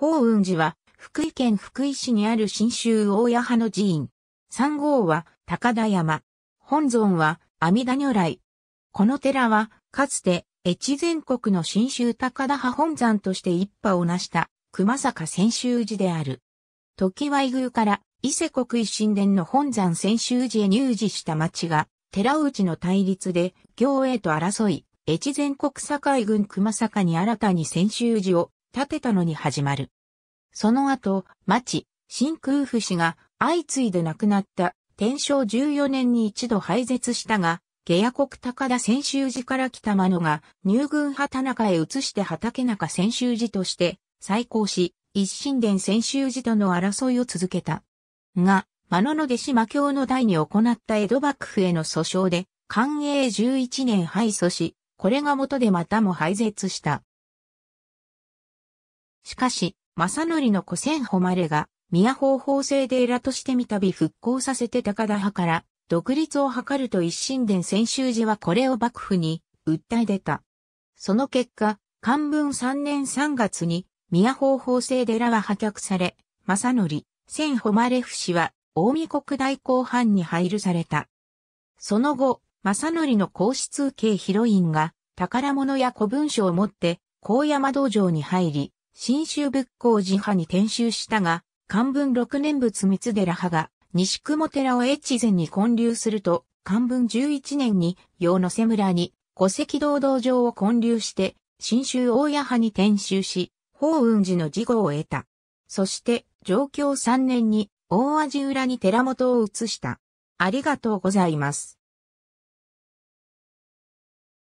法雲寺は、福井県福井市にある新州大谷派の寺院。三号は、高田山。本尊は、阿弥陀如来。この寺は、かつて、越前国の新州高田派本山として一派を成した、熊坂千州寺である。時は宮から、伊勢国一神殿の本山千州寺へ入寺した町が、寺内の対立で、行営と争い、越前国境軍熊坂に新たに千州寺を建てたのに始まる。その後、町、新空府氏が相次いで亡くなった天正14年に一度廃絶したが、下野国高田泉州寺から来た間野が入軍畑中へ移して畑中泉州寺として再興し、一神殿泉州寺との争いを続けた。が、間野の弟子魔教の代に行った江戸幕府への訴訟で、寛永11年敗訴し、これが元でまたも廃絶した。しかし、正則の古戦誉れが、宮方法制でらとして三度復興させて高田派から独立を図ると一心伝専修寺はこれを幕府に訴え出た。その結果、漢文3年3月に宮方法制でらは破却され、正則、戦誉不死は近江国大公藩に配流された。その後、正則の皇室系ヒロインが宝物や古文書を持って高山道場に入り、新州仏光寺派に転修したが、漢文六年仏三寺派が西雲寺を越前に建立すると、漢文十一年に洋野瀬村に戸籍堂道場を建立して、新州大谷派に転修し、法雲寺の事後を得た。そして、上京三年に大味裏に寺本を移した。ありがとうございます。